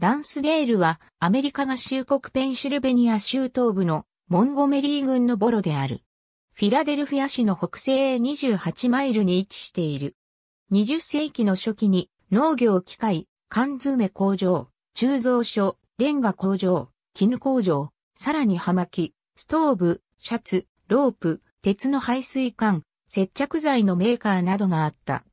ランスデールはアメリカ合衆国ペンシルベニア州東部のモンゴメリー郡のボロである。フィラデルフィア市の北西へ28マイルに位置している。20世紀の初期に農業機械、缶詰工場、鋳造所、レンガ工場、絹工場、さらに葉巻、ストーブ、シャツ、ロープ、鉄の排水管、接着剤のメーカーなどがあった。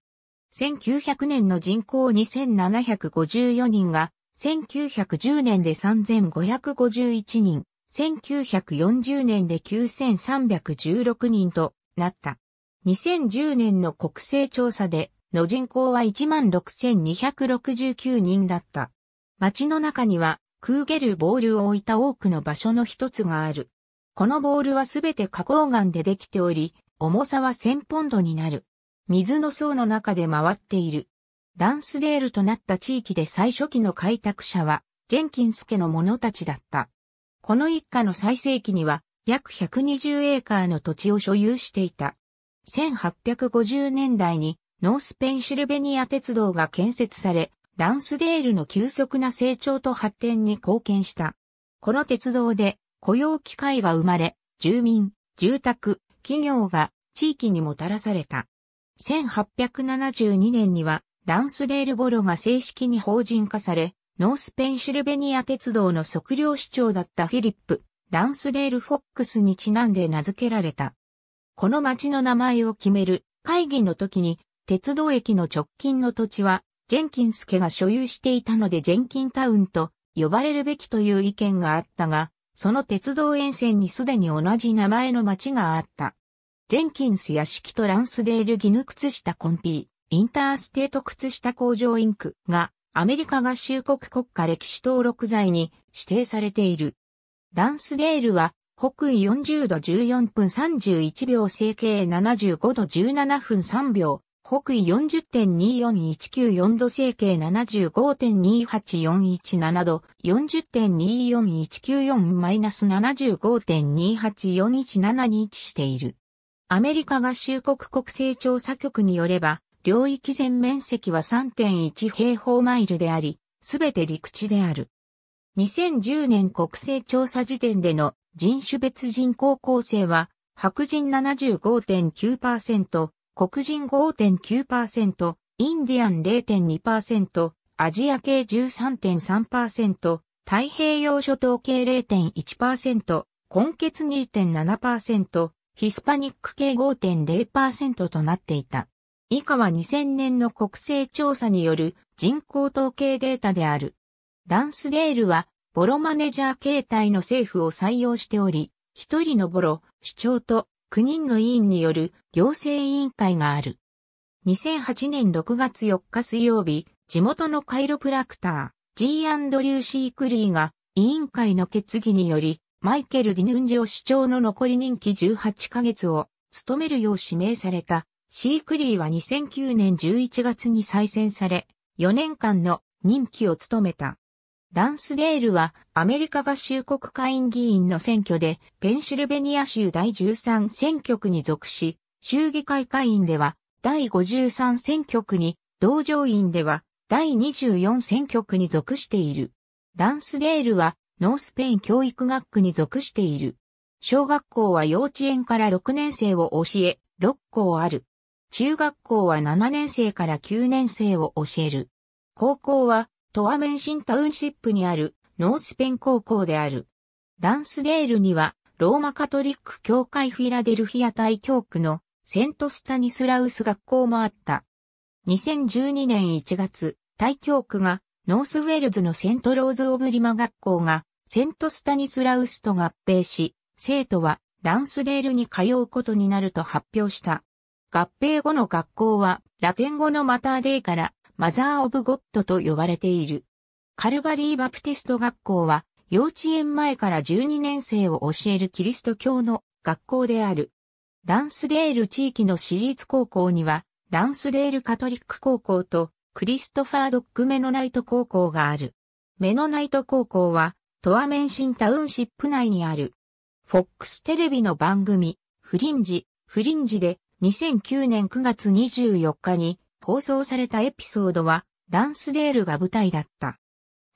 1900年の人口2754人が1910年で3551人、1940年で9316人となった。2010年の国勢調査で、の人口は16,269人だった。街の中には、クーゲルボールを置いた多くの場所の一つがある。このボールはすべて花崗岩でできており、重さは1000ポンドになる。水の層の中で回っている。ランスデールとなった地域で最初期の開拓者は、ジェンキンス家の者たちだった。この一家の最盛期には、約120エーカーの土地を所有していた。1850年代にノースペンシルベニア鉄道が建設され、ランスデールの急速な成長と発展に貢献した。この鉄道で雇用機会が生まれ、住民、住宅、企業が地域にもたらされた。1872年にはランスレールボロが正式に法人化され、ノースペンシルベニア鉄道の測量市長だったフィリップ、ランスレール・フォックスにちなんで名付けられた。この町の名前を決める会議の時に、鉄道駅の直近の土地は、ジェンキンス家が所有していたのでジェンキンタウンと呼ばれるべきという意見があったが、その鉄道沿線にすでに同じ名前の町があった。ジェンキンス屋敷とランスデール・ギヌ靴下コンピー。インターステート靴下工場インクがアメリカ合衆国国家歴史登録財に指定されている。ランスデールは北緯40度14分31秒整形75度17分3秒、北緯40.24194度整形75.28417度40.24194-75.28417に位置している。アメリカ合衆国国勢調査局によれば、領域全面積は3.1平方マイルであり、すべて陸地である。2010年国勢調査時点での人種別人口構成は、白人75.9%、黒人5.9%、インディアン0.2%、アジア系13.3%、太平洋諸島系0.1%、根血2.7%、ヒスパニック系5.0%となっていた。以下は2000年の国勢調査による人口統計データである。ランスデールは、ボロマネジャー形態の政府を採用しており、一人のボロ、首長と9人の委員による行政委員会がある。2008年6月4日水曜日、地元のカイロプラクター、G. アンドリュー・シークリーが、委員会の決議により、マイケル・ディヌンジオ首長の残り任期18ヶ月を務めるよう指名されたシークリーは2009年11月に再選され、4年間の任期を務めた。ランスデールはアメリカ合衆国会議員の選挙でペンシルベニア州第13選挙区に属し、州議会会員では第53選挙区に、同上院では第24選挙区に属している。ランスデールはノースペイン教育学区に属している。小学校は幼稚園から6年生を教え、6校ある。中学校は7年生から9年生を教える。高校は、トアメンシンタウンシップにある、ノースペン高校である。ランスデールには、ローマカトリック教会フィラデルフィア大教区のセントスタニスラウス学校もあった。2012年1月、大教区がノースウェールズのセントローズ・オブ・リマ学校がセントスタニスラウスと合併し、生徒はランスデールに通うことになると発表した。合併後の学校は、ラテン語のマターデーから、マザー・オブ・ゴッドと呼ばれている。カルバリー・バプテスト学校は、幼稚園前から12年生を教えるキリスト教の学校である。ランスデール地域の私立高校には、ランスデールカトリック高校と、クリストファー・ドック・メノナイト高校がある。メノナイト高校は、トアメンシンタウンシップ内にある。フォックステレビの番組、フリンジ、フリンジで、2009年9月24日に放送されたエピソードはランスデールが舞台だった。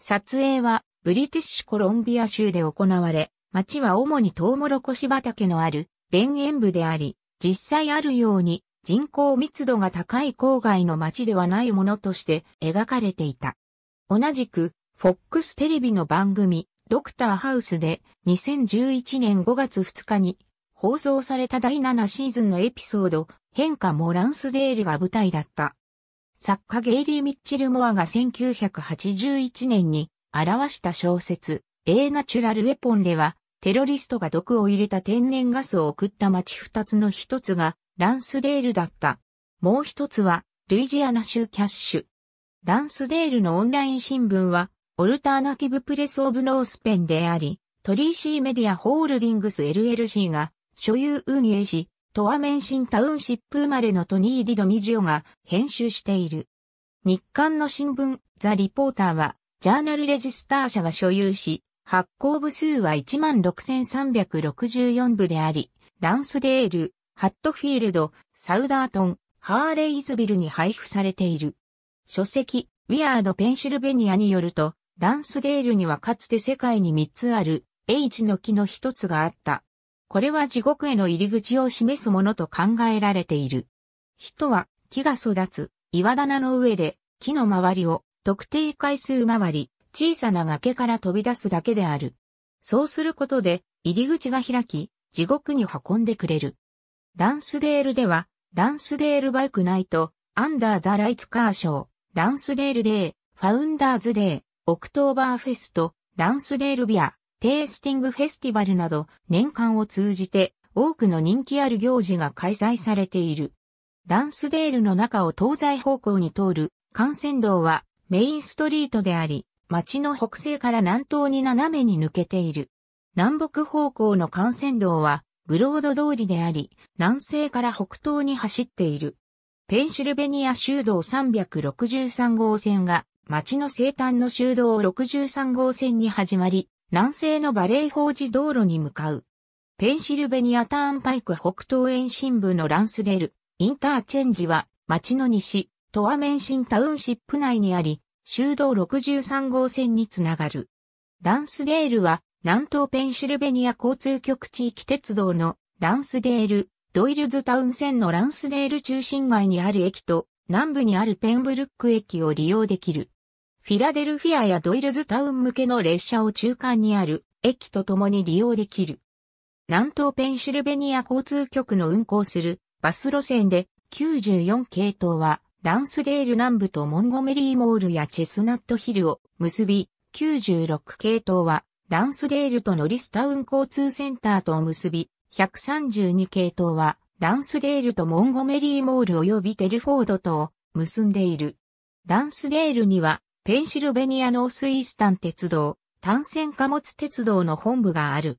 撮影はブリティッシュコロンビア州で行われ、街は主にトウモロコシ畑のある田園部であり、実際あるように人口密度が高い郊外の街ではないものとして描かれていた。同じく、フォックステレビの番組、ドクターハウスで2011年5月2日に放送された第7シーズンのエピソード、変化もランスデールが舞台だった。作家ゲイリー・ミッチル・モアが1981年に表した小説、A ナチュラル・ウェポンでは、テロリストが毒を入れた天然ガスを送った街二つの一つが、ランスデールだった。もう一つは、ルイジアナ州キャッシュ。ランスデールのオンライン新聞は、オルターナティブプレスオブノースペンであり、トリーシーメディアホールディングス LLC が所有運営し、トアメンシンタウンシップ生まれのトニー・ディド・ミジオが編集している。日刊の新聞、ザ・リポーターは、ジャーナルレジスター社が所有し、発行部数は16,364部であり、ランスデール、ハットフィールド、サウダートン、ハーレイズビルに配布されている。書籍、ウィアード・ペンシルベニアによると、ランスデールにはかつて世界に3つある、H の木の一つがあった。これは地獄への入り口を示すものと考えられている。人は木が育つ岩棚の上で木の周りを特定回数回り小さな崖から飛び出すだけである。そうすることで入り口が開き地獄に運んでくれる。ランスデールではランスデールバイクナイト、アンダーザライツカーショー、ランスデールデー、ファウンダーズデー、オクトーバーフェスト、ランスデールビア、テイスティングフェスティバルなど年間を通じて多くの人気ある行事が開催されている。ランスデールの中を東西方向に通る幹線道はメインストリートであり、町の北西から南東に斜めに抜けている。南北方向の幹線道はブロード通りであり、南西から北東に走っている。ペンシルベニア州道363号線が町の西端の州道63号線に始まり、南西のバレー法事道路に向かう。ペンシルベニアターンパイク北東沿新部のランスレル、インターチェンジは、町の西、トアメンシンタウンシップ内にあり、修道63号線につながる。ランスデールは、南東ペンシルベニア交通局地域鉄道のランスデール、ドイルズタウン線のランスデール中心街にある駅と、南部にあるペンブルック駅を利用できる。フィラデルフィアやドイルズタウン向けの列車を中間にある駅と共に利用できる。南東ペンシルベニア交通局の運行するバス路線で94系統はランスデール南部とモンゴメリーモールやチェスナットヒルを結び、96系統はランスデールとノリスタウン交通センターとを結び、132系統はランスデールとモンゴメリーモール及びテルフォードとを結んでいる。ランスデールにはペンシルベニアノースイースタン鉄道、単線貨物鉄道の本部がある。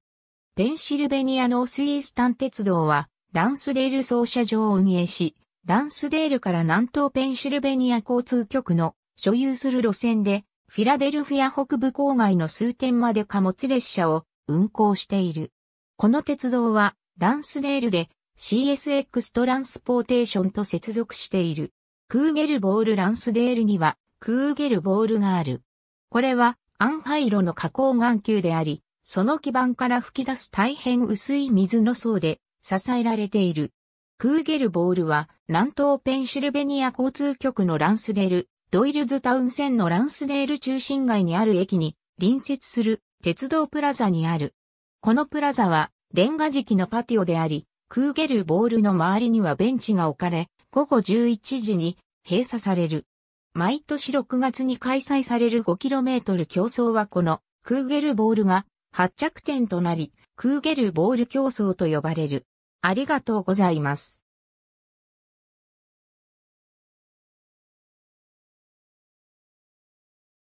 ペンシルベニアノースイースタン鉄道は、ランスデール操車場を運営し、ランスデールから南東ペンシルベニア交通局の所有する路線で、フィラデルフィア北部郊外の数点まで貨物列車を運行している。この鉄道は、ランスデールで CSX トランスポーテーションと接続している。クーゲルボールランスデールには、クーゲルボールがある。これはアンハイロの加工眼球であり、その基盤から吹き出す大変薄い水の層で支えられている。クーゲルボールは南東ペンシルベニア交通局のランスデール、ドイルズタウン線のランスデール中心街にある駅に隣接する鉄道プラザにある。このプラザはレンガ時期のパティオであり、クーゲルボールの周りにはベンチが置かれ、午後11時に閉鎖される。毎年6月に開催される 5km 競争はこのクーゲルボールが発着点となり、クーゲルボール競争と呼ばれる。ありがとうございます。